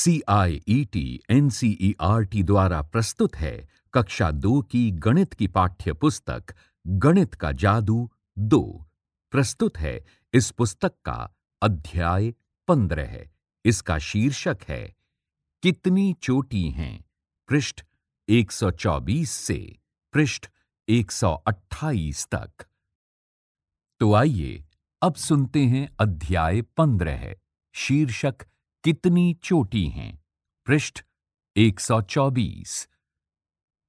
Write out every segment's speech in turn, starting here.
C I E T N C E R T द्वारा प्रस्तुत है कक्षा दो की गणित की पाठ्य पुस्तक गणित का जादू दो प्रस्तुत है इस पुस्तक का अध्याय पंद्रह है इसका शीर्षक है कितनी चोटी हैं पृष्ठ 124 से पृष्ठ 128 तक तो आइए अब सुनते हैं अध्याय पंद्रह शीर्षक कितनी चोटी हैं पृष्ठ 124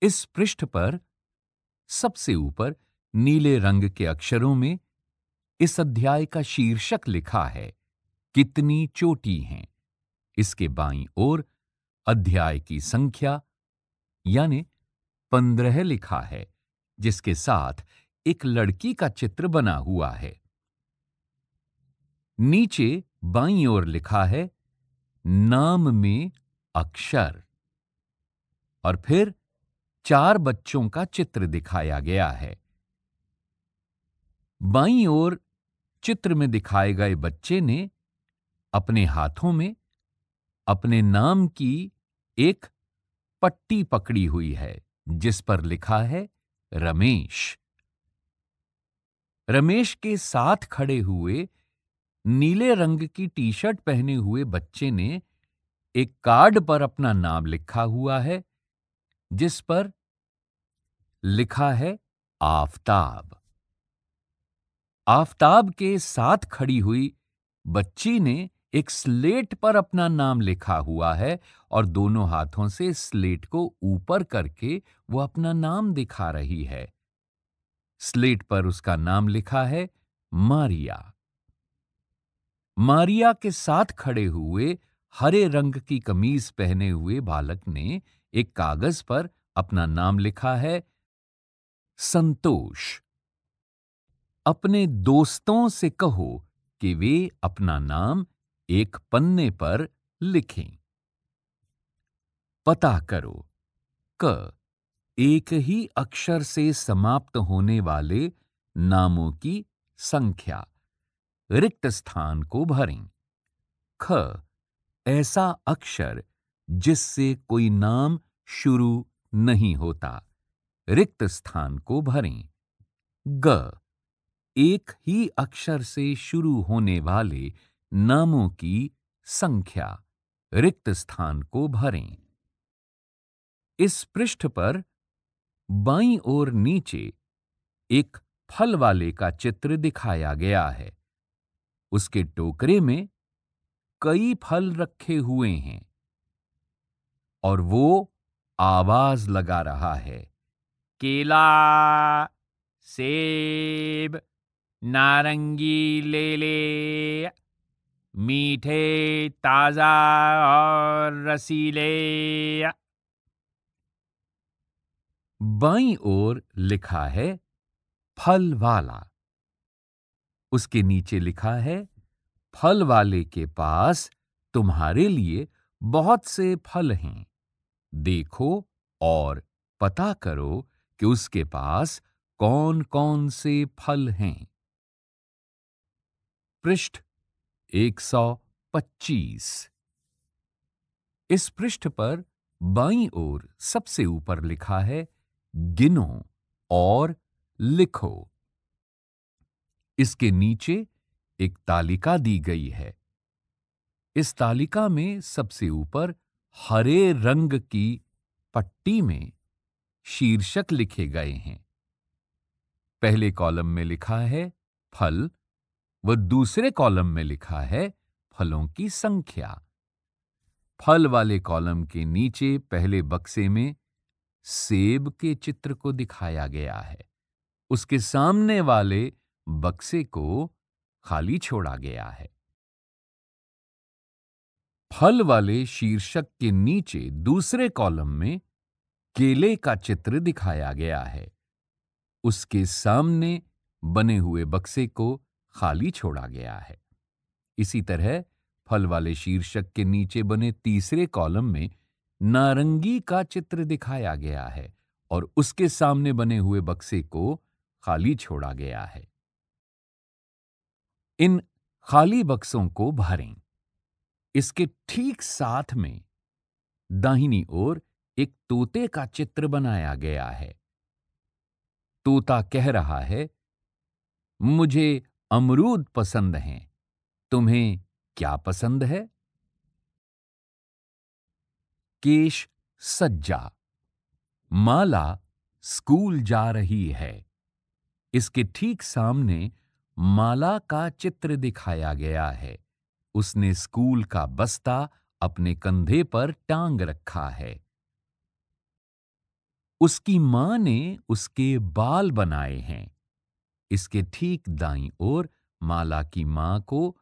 इस पृष्ठ पर सबसे ऊपर नीले रंग के अक्षरों में इस अध्याय का शीर्षक लिखा है कितनी चोटी हैं इसके बाईं ओर अध्याय की संख्या यानी पंद्रह लिखा है जिसके साथ एक लड़की का चित्र बना हुआ है नीचे बाईं ओर लिखा है नाम में अक्षर और फिर चार बच्चों का चित्र दिखाया गया है बाई ओर चित्र में दिखाए गए बच्चे ने अपने हाथों में अपने नाम की एक पट्टी पकड़ी हुई है जिस पर लिखा है रमेश रमेश के साथ खड़े हुए नीले रंग की टी शर्ट पहने हुए बच्चे ने एक कार्ड पर अपना नाम लिखा हुआ है जिस पर लिखा है आफताब आफताब के साथ खड़ी हुई बच्ची ने एक स्लेट पर अपना नाम लिखा हुआ है और दोनों हाथों से स्लेट को ऊपर करके वो अपना नाम दिखा रही है स्लेट पर उसका नाम लिखा है मारिया मारिया के साथ खड़े हुए हरे रंग की कमीज पहने हुए बालक ने एक कागज पर अपना नाम लिखा है संतोष अपने दोस्तों से कहो कि वे अपना नाम एक पन्ने पर लिखें पता करो क एक ही अक्षर से समाप्त होने वाले नामों की संख्या रिक्त स्थान को भरें ख ऐसा अक्षर जिससे कोई नाम शुरू नहीं होता रिक्त स्थान को भरें ग एक ही अक्षर से शुरू होने वाले नामों की संख्या रिक्त स्थान को भरें इस पृष्ठ पर बाईं ओर नीचे एक फल वाले का चित्र दिखाया गया है उसके टोकरे में कई फल रखे हुए हैं और वो आवाज लगा रहा है केला सेब नारंगी ले ले मीठे ताजा और रसीले बाई ओर लिखा है फल वाला उसके नीचे लिखा है फल वाले के पास तुम्हारे लिए बहुत से फल हैं देखो और पता करो कि उसके पास कौन कौन से फल हैं पृष्ठ 125 इस पृष्ठ पर बाई ओर सबसे ऊपर लिखा है गिनो और लिखो इसके नीचे एक तालिका दी गई है इस तालिका में सबसे ऊपर हरे रंग की पट्टी में शीर्षक लिखे गए हैं पहले कॉलम में लिखा है फल व दूसरे कॉलम में लिखा है फलों की संख्या फल वाले कॉलम के नीचे पहले बक्से में सेब के चित्र को दिखाया गया है उसके सामने वाले बक्से को खाली छोड़ा गया है फल वाले शीर्षक के नीचे दूसरे कॉलम में केले का चित्र दिखाया गया है उसके सामने बने हुए बक्से को खाली छोड़ा गया है इसी तरह फल वाले शीर्षक के नीचे बने तीसरे कॉलम में नारंगी का चित्र दिखाया गया है और उसके सामने बने हुए बक्से को खाली छोड़ा गया है इन खाली बक्सों को भरें इसके ठीक साथ में दाहिनी ओर एक तोते का चित्र बनाया गया है तोता कह रहा है मुझे अमरूद पसंद हैं तुम्हें क्या पसंद है केश सज्जा माला स्कूल जा रही है इसके ठीक सामने माला का चित्र दिखाया गया है उसने स्कूल का बस्ता अपने कंधे पर टांग रखा है उसकी मां ने उसके बाल बनाए हैं इसके ठीक दाई ओर माला की मां को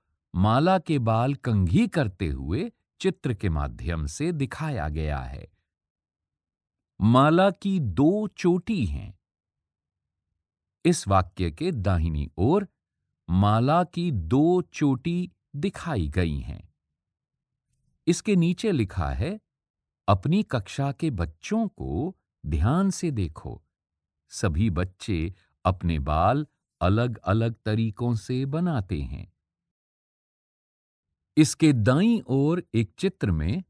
माला के बाल कंघी करते हुए चित्र के माध्यम से दिखाया गया है माला की दो चोटी हैं इस वाक्य के दाहिनी ओर माला की दो चोटी दिखाई गई हैं इसके नीचे लिखा है अपनी कक्षा के बच्चों को ध्यान से देखो सभी बच्चे अपने बाल अलग अलग तरीकों से बनाते हैं इसके दाई ओर एक चित्र में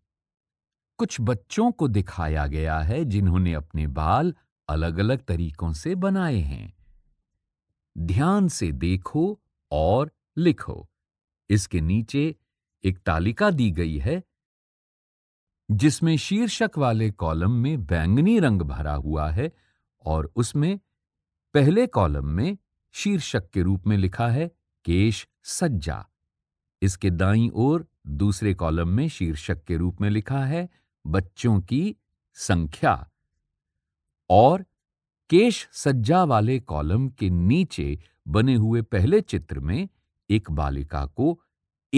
कुछ बच्चों को दिखाया गया है जिन्होंने अपने बाल अलग अलग तरीकों से बनाए हैं ध्यान से देखो और लिखो इसके नीचे एक तालिका दी गई है जिसमें शीर्षक वाले कॉलम में बैंगनी रंग भरा हुआ है और उसमें पहले कॉलम में शीर्षक के रूप में लिखा है केश सज्जा इसके दाई ओर दूसरे कॉलम में शीर्षक के रूप में लिखा है बच्चों की संख्या और केश सज्जा वाले कॉलम के नीचे बने हुए पहले चित्र में एक बालिका को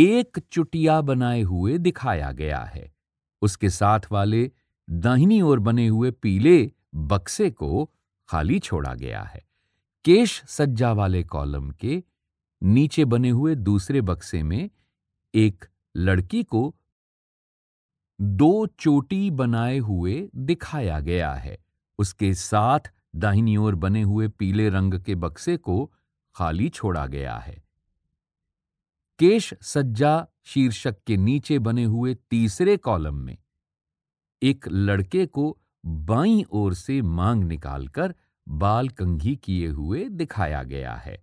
एक चुटिया बनाए हुए दिखाया गया है उसके साथ वाले दाहिनी ओर बने हुए पीले बक्से को खाली छोड़ा गया है केश सज्जा वाले कॉलम के नीचे बने हुए दूसरे बक्से में एक लड़की को दो चोटी बनाए हुए दिखाया गया है उसके साथ दाहिनी ओर बने हुए पीले रंग के बक्से को खाली छोड़ा गया है केश सज्जा शीर्षक के नीचे बने हुए तीसरे कॉलम में एक लड़के को बाई ओर से मांग निकालकर बाल कंघी किए हुए दिखाया गया है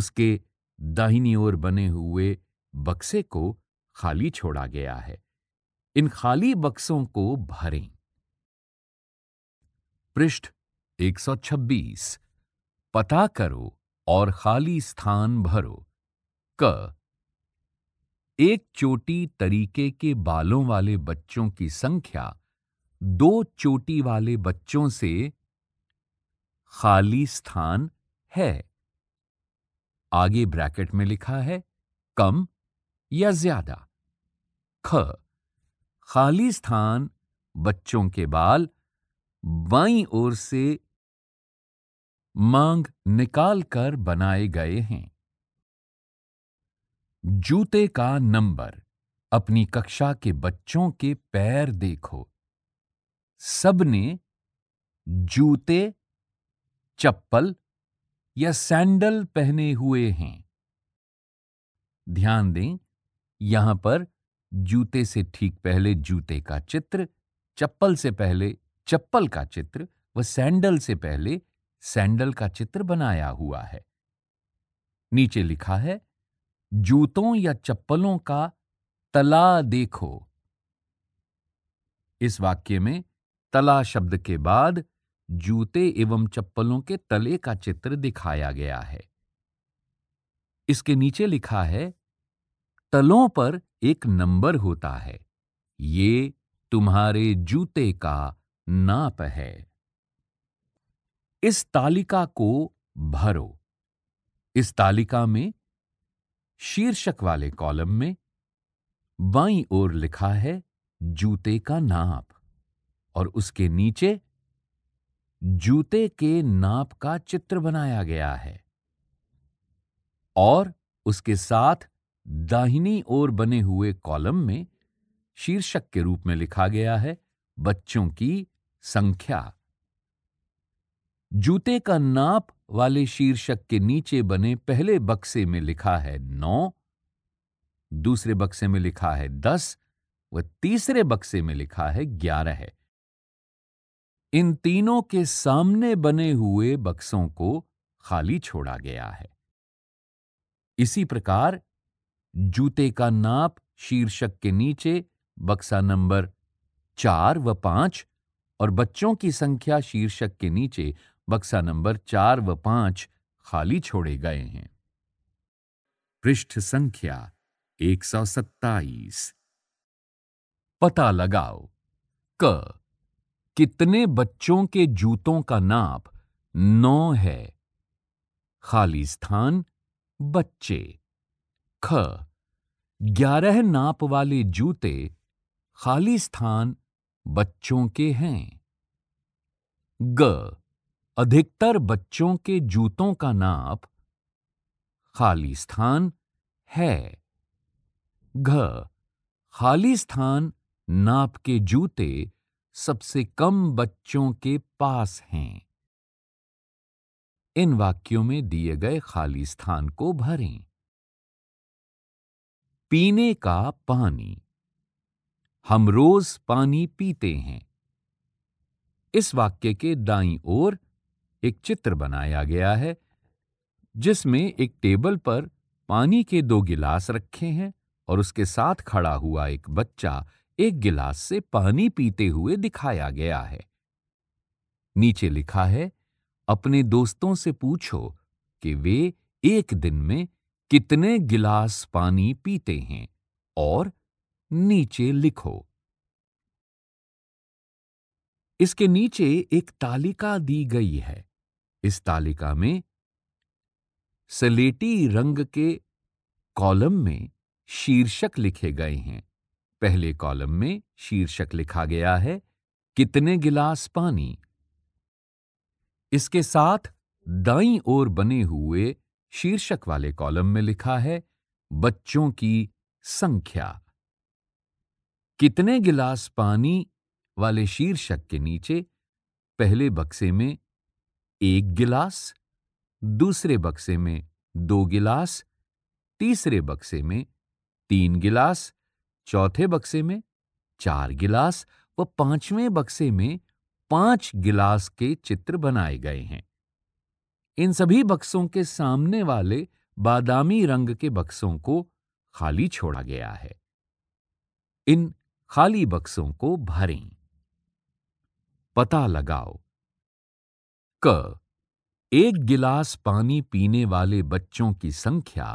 उसके दाहिनी ओर बने हुए बक्से को खाली छोड़ा गया है इन खाली बक्सों को भरें पृष्ठ 126 पता करो और खाली स्थान भरो क एक चोटी तरीके के बालों वाले बच्चों की संख्या दो चोटी वाले बच्चों से खाली स्थान है आगे ब्रैकेट में लिखा है कम या ज्यादा ख खाली स्थान बच्चों के बाल बाई ओर से मांग निकाल कर बनाए गए हैं जूते का नंबर अपनी कक्षा के बच्चों के पैर देखो सबने जूते चप्पल या सैंडल पहने हुए हैं ध्यान दें यहां पर जूते से ठीक पहले जूते का चित्र चप्पल से पहले चप्पल का चित्र व सैंडल से पहले सैंडल का चित्र बनाया हुआ है नीचे लिखा है जूतों या चप्पलों का तला देखो इस वाक्य में तला शब्द के बाद जूते एवं चप्पलों के तले का चित्र दिखाया गया है इसके नीचे लिखा है तलों पर एक नंबर होता है ये तुम्हारे जूते का नाप है इस तालिका को भरो इस तालिका में शीर्षक वाले कॉलम में बाई ओर लिखा है जूते का नाप और उसके नीचे जूते के नाप का चित्र बनाया गया है और उसके साथ दाहिनी ओर बने हुए कॉलम में शीर्षक के रूप में लिखा गया है बच्चों की संख्या जूते का नाप वाले शीर्षक के नीचे बने पहले बक्से में लिखा है नौ दूसरे बक्से में लिखा है दस व तीसरे बक्से में लिखा है ग्यारह है इन तीनों के सामने बने हुए बक्सों को खाली छोड़ा गया है इसी प्रकार जूते का नाप शीर्षक के नीचे बक्सा नंबर चार व पांच और बच्चों की संख्या शीर्षक के नीचे बक्सा नंबर चार व पांच खाली छोड़े गए हैं पृष्ठ संख्या एक सौ सत्ताईस पता लगाओ क कितने बच्चों के जूतों का नाप नौ है खाली स्थान बच्चे ख ग्यारह नाप वाले जूते खाली स्थान बच्चों के हैं ग अधिकतर बच्चों के जूतों का नाप खाली स्थान है घ खाली स्थान नाप के जूते सबसे कम बच्चों के पास हैं इन वाक्यों में दिए गए खाली स्थान को भरें पीने का पानी हम रोज पानी पीते हैं इस वाक्य के दाई ओर एक चित्र बनाया गया है जिसमें एक टेबल पर पानी के दो गिलास रखे हैं और उसके साथ खड़ा हुआ एक बच्चा एक गिलास से पानी पीते हुए दिखाया गया है नीचे लिखा है अपने दोस्तों से पूछो कि वे एक दिन में कितने गिलास पानी पीते हैं और नीचे लिखो इसके नीचे एक तालिका दी गई है इस तालिका में सलेटी रंग के कॉलम में शीर्षक लिखे गए हैं पहले कॉलम में शीर्षक लिखा गया है कितने गिलास पानी इसके साथ दाई ओर बने हुए शीर्षक वाले कॉलम में लिखा है बच्चों की संख्या कितने गिलास पानी वाले शीर्षक के नीचे पहले बक्से में एक गिलास दूसरे बक्से में दो गिलास तीसरे बक्से में तीन गिलास चौथे बक्से में चार गिलास व पांचवें बक्से में पांच गिलास के चित्र बनाए गए हैं इन सभी बक्सों के सामने वाले बादामी रंग के बक्सों को खाली छोड़ा गया है इन खाली बक्सों को भरें पता लगाओ क एक गिलास पानी पीने वाले बच्चों की संख्या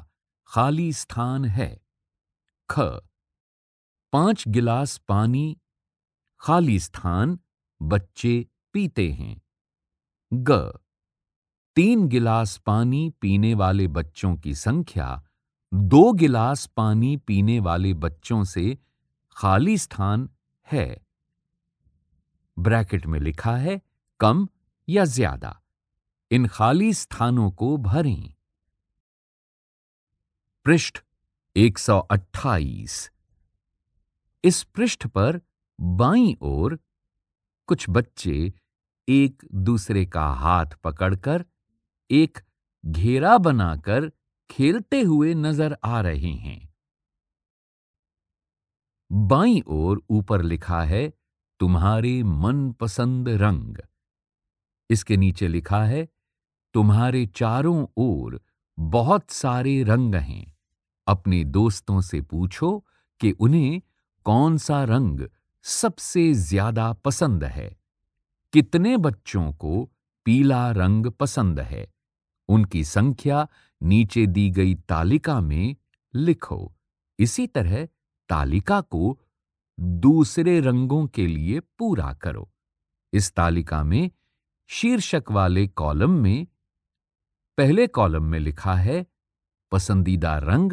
खाली स्थान है ख पांच गिलास पानी खाली स्थान बच्चे पीते हैं ग तीन गिलास पानी पीने वाले बच्चों की संख्या दो गिलास पानी पीने वाले बच्चों से खाली स्थान है ब्रैकेट में लिखा है कम या ज्यादा इन खाली स्थानों को भरें पृष्ठ 128 इस पृष्ठ पर बाईं ओर कुछ बच्चे एक दूसरे का हाथ पकड़कर एक घेरा बनाकर खेलते हुए नजर आ रहे हैं बाईं ओर ऊपर लिखा है तुम्हारे मनपसंद रंग इसके नीचे लिखा है तुम्हारे चारों ओर बहुत सारे रंग हैं अपने दोस्तों से पूछो कि उन्हें कौन सा रंग सबसे ज्यादा पसंद है कितने बच्चों को पीला रंग पसंद है उनकी संख्या नीचे दी गई तालिका में लिखो इसी तरह तालिका को दूसरे रंगों के लिए पूरा करो इस तालिका में शीर्षक वाले कॉलम में पहले कॉलम में लिखा है पसंदीदा रंग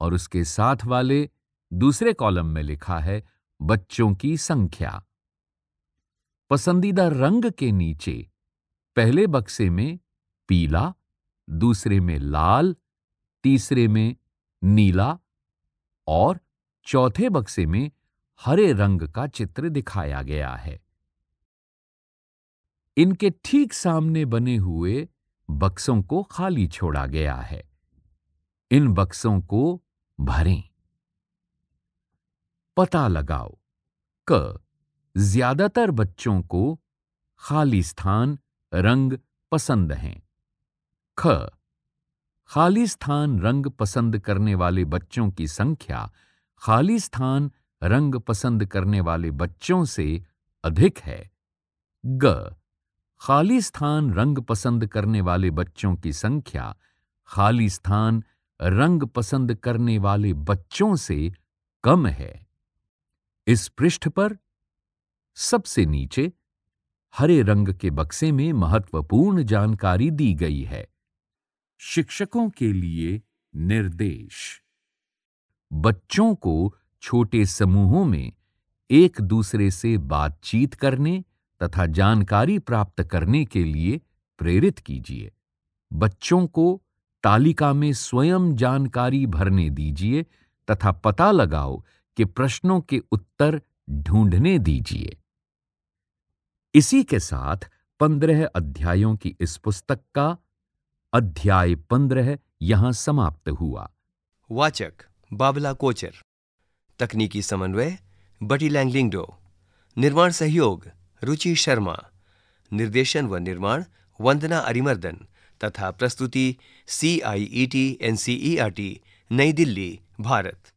और उसके साथ वाले दूसरे कॉलम में लिखा है बच्चों की संख्या पसंदीदा रंग के नीचे पहले बक्से में पीला दूसरे में लाल तीसरे में नीला और चौथे बक्से में हरे रंग का चित्र दिखाया गया है इनके ठीक सामने बने हुए बक्सों को खाली छोड़ा गया है इन बक्सों को भरें पता लगाओ क ज्यादातर बच्चों को खाली स्थान रंग पसंद हैं ख खाली स्थान रंग पसंद करने वाले बच्चों की संख्या खाली स्थान रंग पसंद करने वाले बच्चों से अधिक है ग खाली स्थान रंग पसंद करने वाले बच्चों की संख्या खाली स्थान रंग पसंद करने वाले बच्चों से कम है इस पृष्ठ पर सबसे नीचे हरे रंग के बक्से में महत्वपूर्ण जानकारी दी गई है शिक्षकों के लिए निर्देश बच्चों को छोटे समूहों में एक दूसरे से बातचीत करने तथा जानकारी प्राप्त करने के लिए प्रेरित कीजिए बच्चों को तालिका में स्वयं जानकारी भरने दीजिए तथा पता लगाओ कि प्रश्नों के उत्तर ढूंढने दीजिए इसी के साथ पंद्रह अध्यायों की इस पुस्तक का अध्याय पंद्रह यहां समाप्त हुआ वाचक बाबला कोचर तकनीकी समन्वय बटी लैंगलिंगडो निर्माण सहयोग रुचि शर्मा निर्देशन व निर्माण वंदना अरिमर्दन तथा प्रस्तुति C I E T N C E R T New Delhi Bharat